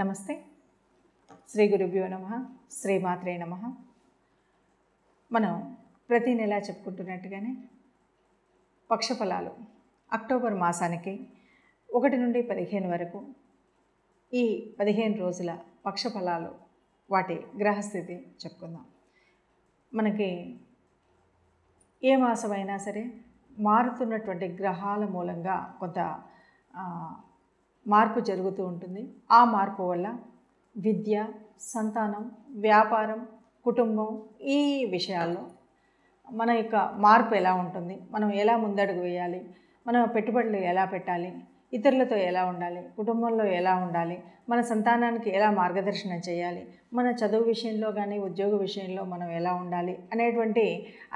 నమస్తే శ్రీ గురుభ్యో నమ శ్రీమాత్రే నమ మనం ప్రతి నెలా చెప్పుకుంటున్నట్టుగానే పక్షఫలాలు అక్టోబర్ మాసానికి ఒకటి నుండి పదిహేను వరకు ఈ పదిహేను రోజుల పక్షఫలాలు వాటి గ్రహస్థితి చెప్పుకుందాం మనకి ఏ మాసమైనా సరే మారుతున్నటువంటి గ్రహాల మూలంగా కొంత మార్పు జరుగుతూ ఉంటుంది ఆ మార్పు వల్ల విద్య సంతానం వ్యాపారం కుటుంబం ఈ విషయాల్లో మన యొక్క మార్పు ఎలా ఉంటుంది మనం ఎలా ముందడుగు వేయాలి మన పెట్టుబడులు ఎలా పెట్టాలి ఇతరులతో ఎలా ఉండాలి కుటుంబంలో ఎలా ఉండాలి మన సంతానానికి ఎలా మార్గదర్శనం చేయాలి మన చదువు విషయంలో కానీ ఉద్యోగ విషయంలో మనం ఎలా ఉండాలి అనేటువంటి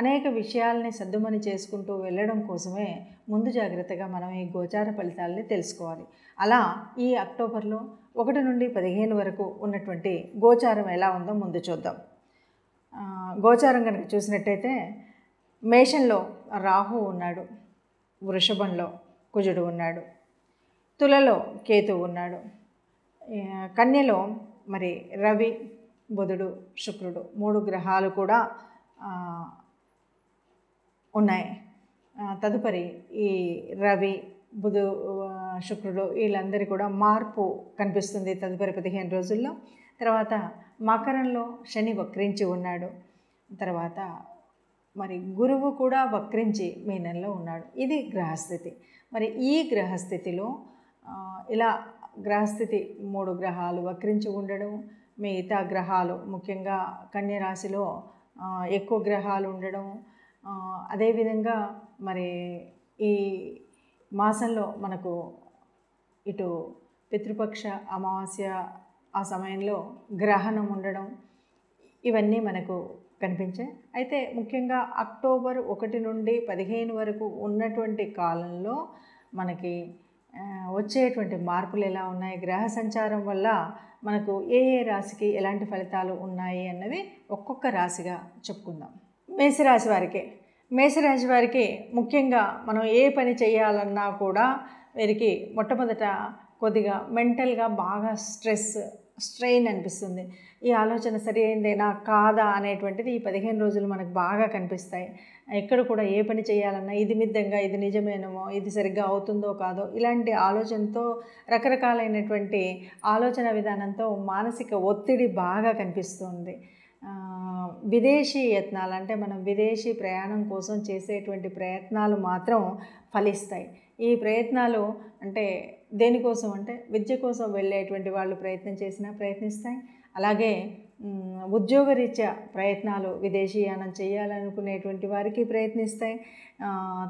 అనేక విషయాలని సర్దుమని చేసుకుంటూ వెళ్ళడం కోసమే ముందు జాగ్రత్తగా మనం ఈ గోచార ఫలితాలని తెలుసుకోవాలి అలా ఈ అక్టోబర్లో ఒకటి నుండి పదిహేను వరకు ఉన్నటువంటి గోచారం ఎలా ఉందో ముందు చూద్దాం గోచారం కనుక చూసినట్టయితే మేషంలో రాహు ఉన్నాడు వృషభంలో కుజుడు ఉన్నాడు తులలో కేతు ఉన్నాడు కన్యలో మరి రవి బుధుడు శుక్రుడు మూడు గ్రహాలు కూడా ఉన్నాయి తదుపరి ఈ రవి బుధు శుక్రుడు వీళ్ళందరి కూడా మార్పు కనిపిస్తుంది తదుపరి పదిహేను రోజుల్లో తర్వాత మకరంలో శని వక్రించి ఉన్నాడు తర్వాత మరి గురువు కూడా వక్రించి మీనంలో ఉన్నాడు ఇది గ్రహస్థితి మరి ఈ గ్రహస్థితిలో ఇలా గ్రహస్థితి మూడు గ్రహాలు వక్రించి ఉండడం మిగతా గ్రహాలు ముఖ్యంగా కన్యరాశిలో ఎక్కువ గ్రహాలు ఉండడం అదేవిధంగా మరి ఈ మాసంలో మనకు ఇటు పితృపక్ష అమావాస్య ఆ సమయంలో గ్రహణం ఉండడం ఇవన్నీ మనకు కనిపించాయి అయితే ముఖ్యంగా అక్టోబర్ ఒకటి నుండి పదిహేను వరకు ఉన్నటువంటి కాలంలో మనకి వచ్చేటువంటి మార్పులు ఎలా ఉన్నాయి గ్రహ సంచారం వల్ల మనకు ఏ ఏ రాశికి ఎలాంటి ఫలితాలు ఉన్నాయి అన్నది ఒక్కొక్క రాశిగా చెప్పుకుందాం మేషరాశి వారికి మేషరాశి వారికి ముఖ్యంగా మనం ఏ పని చేయాలన్నా కూడా వీరికి మొట్టమొదట కొద్దిగా మెంటల్గా బాగా స్ట్రెస్ స్ట్రెయిన్ అనిపిస్తుంది ఈ ఆలోచన సరి అయిందేనా కాదా అనేటువంటిది ఈ పదిహేను రోజులు మనకు బాగా కనిపిస్తాయి ఎక్కడ కూడా ఏ పని చేయాలన్నా ఇది మిద్దంగా ఇది నిజమేనమో ఇది సరిగ్గా అవుతుందో కాదో ఇలాంటి ఆలోచనతో రకరకాలైనటువంటి ఆలోచన విధానంతో మానసిక ఒత్తిడి బాగా కనిపిస్తుంది విదేశీ యత్నాలు అంటే మనం విదేశీ ప్రయాణం కోసం చేసేటువంటి ప్రయత్నాలు మాత్రం ఫలిస్తాయి ఈ ప్రయత్నాలు అంటే దేనికోసం అంటే విద్య కోసం వెళ్ళేటువంటి వాళ్ళు ప్రయత్నం చేసినా ప్రయత్నిస్తాయి అలాగే ఉద్యోగరీత్యా ప్రయత్నాలు విదేశీయానం చేయాలనుకునేటువంటి వారికి ప్రయత్నిస్తాయి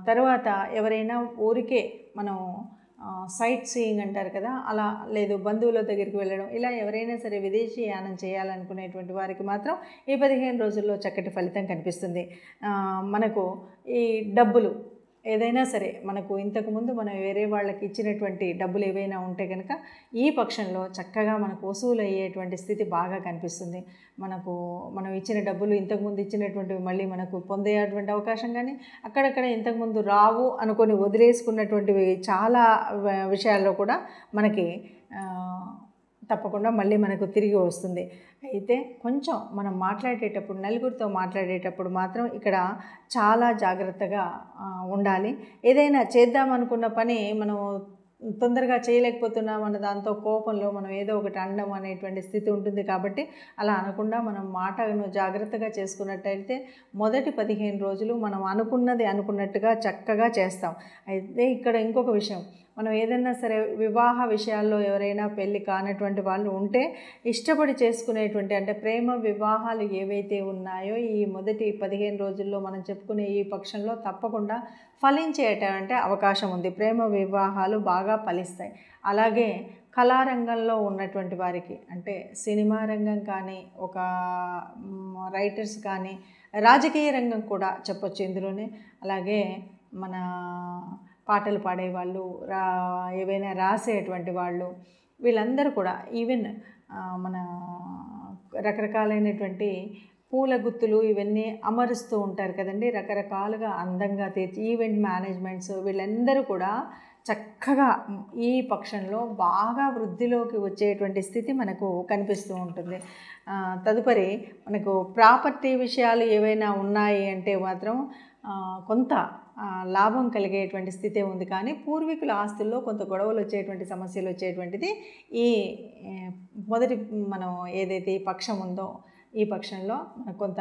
తర్వాత ఎవరైనా ఊరికే మనం సైట్ సీయింగ్ అంటారు కదా అలా లేదు బంధువుల దగ్గరికి వెళ్ళడం ఇలా ఎవరైనా సరే విదేశీ యానం చేయాలనుకునేటువంటి వారికి మాత్రం ఈ పదిహేను రోజుల్లో చక్కటి ఫలితం కనిపిస్తుంది మనకు ఈ డబ్బులు ఏదైనా సరే మనకు ఇంతకుముందు మనం వేరే వాళ్ళకి ఇచ్చినటువంటి డబ్బులు ఏవైనా ఉంటే కనుక ఈ పక్షంలో చక్కగా మనకు వసూలు అయ్యేటువంటి స్థితి బాగా కనిపిస్తుంది మనకు మనం ఇచ్చిన డబ్బులు ఇంతకుముందు ఇచ్చినటువంటివి మళ్ళీ మనకు పొందేటువంటి అవకాశం కానీ అక్కడక్కడ ఇంతకుముందు రావు అనుకొని వదిలేసుకున్నటువంటివి చాలా విషయాల్లో కూడా మనకి తప్పకుండా మళ్ళీ మనకు తిరిగి వస్తుంది అయితే కొంచెం మనం మాట్లాడేటప్పుడు నలుగురితో మాట్లాడేటప్పుడు మాత్రం ఇక్కడ చాలా జాగ్రత్తగా ఉండాలి ఏదైనా చేద్దామనుకున్న పని మనం తొందరగా చేయలేకపోతున్నాం అన్న దాంతో కోపంలో మనం ఏదో ఒకటి అనడం అనేటువంటి స్థితి ఉంటుంది కాబట్టి అలా అనకుండా మనం మాటను జాగ్రత్తగా చేసుకున్నట్టయితే మొదటి పదిహేను రోజులు మనం అనుకున్నది అనుకున్నట్టుగా చక్కగా చేస్తాం అయితే ఇక్కడ ఇంకొక విషయం మనం ఏదైనా సరే వివాహ విషయాల్లో ఎవరైనా పెళ్ళి కానటువంటి వాళ్ళు ఉంటే ఇష్టపడి చేసుకునేటువంటి అంటే ప్రేమ వివాహాలు ఏవైతే ఉన్నాయో ఈ మొదటి పదిహేను రోజుల్లో మనం చెప్పుకునే ఈ పక్షంలో తప్పకుండా ఫలించేటంటే అవకాశం ఉంది ప్రేమ వివాహాలు బాగా ఫలిస్తాయి అలాగే కళారంగంలో ఉన్నటువంటి వారికి అంటే సినిమా రంగం కానీ ఒక రైటర్స్ కానీ రాజకీయ రంగం కూడా చెప్పొచ్చు ఇందులోనే అలాగే మన పాటలు పాడేవాళ్ళు రా ఏవైనా రాసేటువంటి వాళ్ళు వీళ్ళందరూ కూడా ఈవెన్ మన రకరకాలైనటువంటి పూల గుత్తులు ఇవన్నీ అమరుస్తూ ఉంటారు కదండి రకరకాలుగా అందంగా తీర్చి ఈవెంట్ మేనేజ్మెంట్స్ వీళ్ళందరూ కూడా చక్కగా ఈ పక్షంలో బాగా వృద్ధిలోకి వచ్చేటువంటి స్థితి మనకు కనిపిస్తూ ఉంటుంది తదుపరి మనకు ప్రాపర్టీ విషయాలు ఏవైనా ఉన్నాయి అంటే మాత్రం కొంత లాభం కలిగేటువంటి స్థితే ఉంది కానీ పూర్వీకుల ఆస్తుల్లో కొంత గొడవలు వచ్చేటువంటి సమస్యలు వచ్చేటువంటిది ఈ మొదటి మనం ఏదైతే ఈ పక్షం ఉందో ఈ పక్షంలో కొంత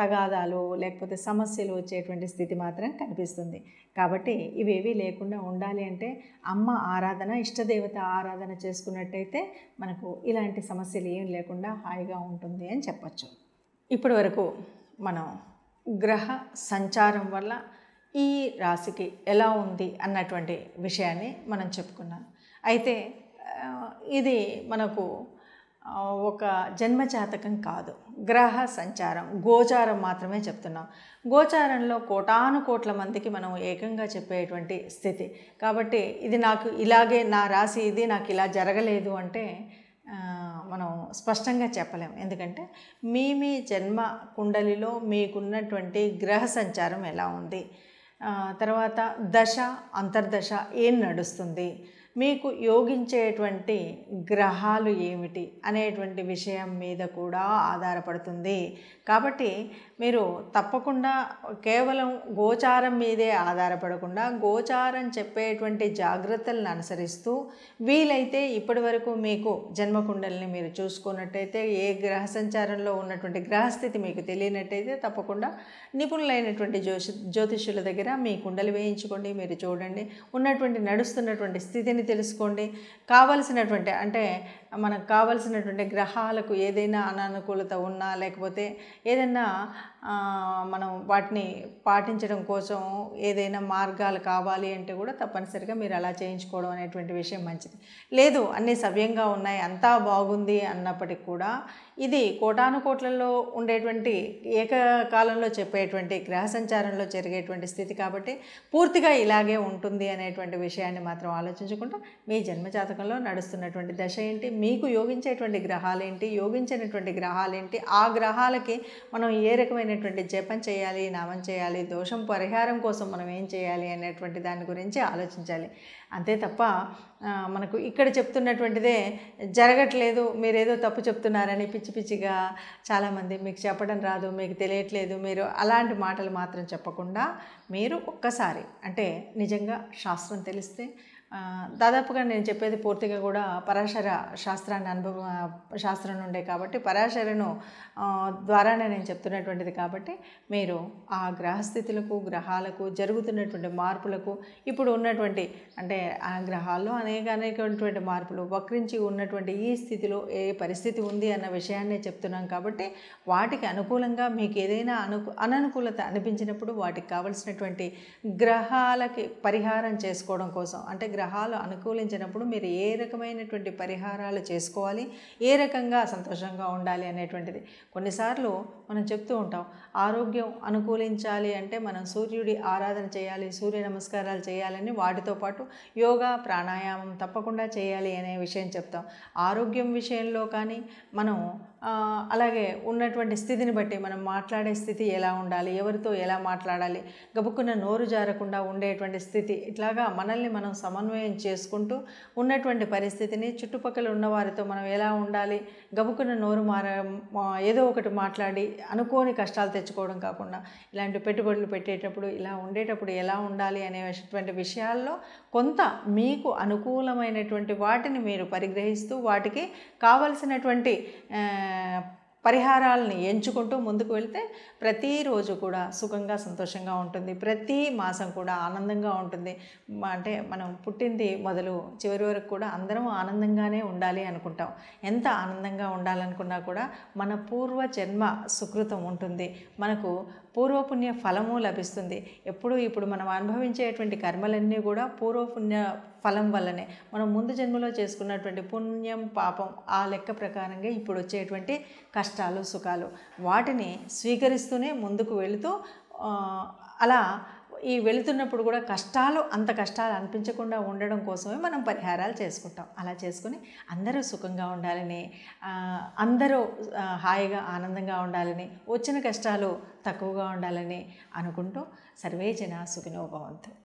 తగాదాలు లేకపోతే సమస్యలు వచ్చేటువంటి స్థితి మాత్రం కనిపిస్తుంది కాబట్టి ఇవేవి లేకుండా ఉండాలి అంటే అమ్మ ఆరాధన ఇష్టదేవత ఆరాధన చేసుకున్నట్టయితే మనకు ఇలాంటి సమస్యలు ఏం లేకుండా హాయిగా ఉంటుంది అని చెప్పచ్చు ఇప్పటి వరకు మనం గ్రహ సంచారం వల్ల ఈ రాశికి ఎలా ఉంది అన్నటువంటి విషయాన్ని మనం చెప్పుకున్నాం అయితే ఇది మనకు ఒక జన్మజాతకం కాదు గ్రహ సంచారం గోచారం మాత్రమే చెప్తున్నాం గోచారంలో కోటాను కోట్ల మందికి మనం ఏకంగా చెప్పేటువంటి స్థితి కాబట్టి ఇది నాకు ఇలాగే నా రాశి ఇది నాకు ఇలా జరగలేదు అంటే మనం స్పష్టంగా చెప్పలేం ఎందుకంటే మీ మీ జన్మ కుండలిలో మీకున్నటువంటి గ్రహ సంచారం ఎలా ఉంది తర్వాత దశ అంతర్దశ ఏం నడుస్తుంది మీకు యోగించేటువంటి గ్రహాలు ఏమిటి అనేటువంటి విషయం మీద కూడా ఆధారపడుతుంది కాబట్టి మీరు తప్పకుండా కేవలం గోచారం మీదే ఆధారపడకుండా గోచారం చెప్పేటువంటి జాగ్రత్తలను అనుసరిస్తూ వీలైతే ఇప్పటి వరకు మీకు జన్మకుండల్ని మీరు చూసుకున్నట్టయితే ఏ గ్రహ సంచారంలో ఉన్నటువంటి గ్రహస్థితి మీకు తెలియనట్టయితే తప్పకుండా నిపుణులైనటువంటి జ్యోషి జ్యోతిష్యుల దగ్గర మీ కుండలు వేయించుకోండి మీరు చూడండి ఉన్నటువంటి నడుస్తున్నటువంటి స్థితిని తెలుసుకోండి కావలసినటువంటి అంటే మనకు కావలసినటువంటి గ్రహాలకు ఏదైనా అనానుకూలత ఉన్నా లేకపోతే ఏదైనా మనం వాటిని పాటించడం కోసం ఏదైనా మార్గాలు కావాలి అంటే కూడా తప్పనిసరిగా మీరు అలా చేయించుకోవడం అనేటువంటి విషయం మంచిది లేదు అన్నీ సవ్యంగా ఉన్నాయి అంతా బాగుంది అన్నప్పటికి కూడా ఇది కోటానుకోట్లలో ఉండేటువంటి ఏకకాలంలో చెప్పేటువంటి గ్రహ సంచారంలో జరిగేటువంటి స్థితి కాబట్టి పూర్తిగా ఇలాగే ఉంటుంది అనేటువంటి విషయాన్ని మాత్రం ఆలోచించకుండా మీ జన్మజాతకంలో నడుస్తున్నటువంటి దశ ఏంటి మీకు యోగించేటువంటి గ్రహాలేంటి యోగించినటువంటి గ్రహాలేంటి ఆ గ్రహాలకి మనం ఏ రకమైన అనేటువంటి జపం చేయాలి నామం చేయాలి దోషం పరిహారం కోసం మనం ఏం చేయాలి అనేటువంటి దాని గురించి ఆలోచించాలి అంతే తప్ప మనకు ఇక్కడ చెప్తున్నటువంటిదే జరగట్లేదు మీరేదో తప్పు చెప్తున్నారని పిచ్చి పిచ్చిగా చాలామంది మీకు చెప్పడం రాదు మీకు తెలియట్లేదు మీరు అలాంటి మాటలు మాత్రం చెప్పకుండా మీరు ఒక్కసారి అంటే నిజంగా శాస్త్రం తెలిస్తే దాదాపుగా నేను చెప్పేది పూర్తిగా కూడా పరాశర శాస్త్రాన్ని అనుభవ శాస్త్రం నుండే కాబట్టి పరాశరను ద్వారానే నేను చెప్తున్నటువంటిది కాబట్టి మీరు ఆ గ్రహస్థితులకు గ్రహాలకు జరుగుతున్నటువంటి మార్పులకు ఇప్పుడు ఉన్నటువంటి అంటే ఆ గ్రహాల్లో అనేక అనేకటువంటి మార్పులు వక్రించి ఉన్నటువంటి ఈ స్థితిలో ఏ పరిస్థితి ఉంది అన్న విషయాన్నే చెప్తున్నాం కాబట్టి వాటికి అనుకూలంగా మీకు ఏదైనా అను అననుకూలత అనిపించినప్పుడు వాటికి కావలసినటువంటి గ్రహాలకి పరిహారం చేసుకోవడం కోసం అంటే గ్రహాలు అనుకూలించినప్పుడు మీరు ఏ రకమైనటువంటి పరిహారాలు చేసుకోవాలి ఏ రకంగా సంతోషంగా ఉండాలి అనేటువంటిది కొన్నిసార్లు మనం చెప్తూ ఉంటాం ఆరోగ్యం అనుకూలించాలి అంటే మనం సూర్యుడి ఆరాధన చేయాలి సూర్య నమస్కారాలు చేయాలని వాటితో పాటు యోగా ప్రాణాయామం తప్పకుండా చేయాలి అనే విషయం చెప్తాం ఆరోగ్యం విషయంలో కానీ మనం అలాగే ఉన్నటువంటి స్థితిని బట్టి మనం మాట్లాడే స్థితి ఎలా ఉండాలి ఎవరితో ఎలా మాట్లాడాలి గబుక్కున్న నోరు జారకుండా ఉండేటువంటి స్థితి ఇట్లాగా మనల్ని మనం సమన్వయం చేసుకుంటూ ఉన్నటువంటి పరిస్థితిని చుట్టుపక్కల ఉన్నవారితో మనం ఎలా ఉండాలి గబుక్కున్న నోరు మార ఏదో ఒకటి మాట్లాడి అనుకోని కష్టాలు తెచ్చుకోవడం కాకుండా ఇలాంటి పెట్టుబడులు పెట్టేటప్పుడు ఇలా ఉండేటప్పుడు ఎలా ఉండాలి అనేటువంటి విషయాల్లో కొంత మీకు అనుకూలమైనటువంటి వాటిని మీరు పరిగ్రహిస్తూ వాటికి కావలసినటువంటి పరిహారాలని ఎంచుకుంటూ ముందుకు వెళ్తే ప్రతిరోజు కూడా సుఖంగా సంతోషంగా ఉంటుంది ప్రతి మాసం కూడా ఆనందంగా ఉంటుంది అంటే మనం పుట్టింది మొదలు చివరి వరకు కూడా అందరం ఆనందంగానే ఉండాలి అనుకుంటాం ఎంత ఆనందంగా ఉండాలనుకున్నా కూడా మన పూర్వ జన్మ సుకృతం ఉంటుంది మనకు పూర్వపుణ్య ఫలము లభిస్తుంది ఎప్పుడు ఇప్పుడు మనం అనుభవించేటువంటి కర్మలన్నీ కూడా పూర్వపుణ్య ఫలం వల్లనే మనం ముందు జన్మలో చేసుకున్నటువంటి పుణ్యం పాపం ఆ లెక్క ప్రకారంగా ఇప్పుడు వచ్చేటువంటి కష్టాలు సుఖాలు వాటిని స్వీకరిస్తూనే ముందుకు వెళుతూ అలా ఈ వెళుతున్నప్పుడు కూడా కష్టాలు అంత కష్టాలు అనిపించకుండా ఉండడం కోసమే మనం పరిహారాలు చేసుకుంటాం అలా చేసుకుని అందరూ సుఖంగా ఉండాలని అందరూ హాయిగా ఆనందంగా ఉండాలని వచ్చిన కష్టాలు తక్కువగా ఉండాలని అనుకుంటూ సర్వే జనా సుఖినోభవంతు